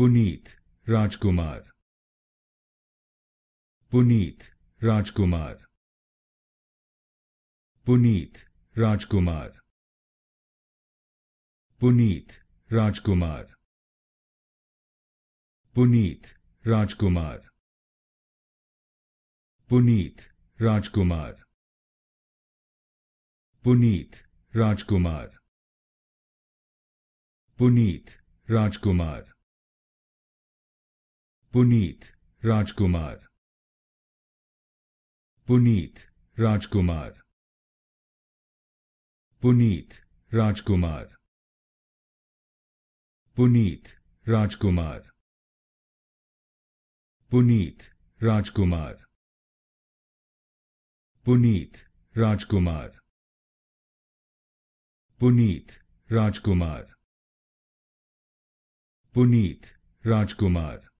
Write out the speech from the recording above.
Puneet Rajkumar Puneet Rajkumar Puneet Rajkumar Puneet Rajkumar Puneet Rajkumar Puneet Rajkumar Puneet Rajkumar Puneet Rajkumar Puneet Rajkumar Puneet Rajkumar Puneet Rajkumar Puneet Rajkumar Puneet Rajkumar Puneet Rajkumar Puneet Rajkumar Puneet Rajkumar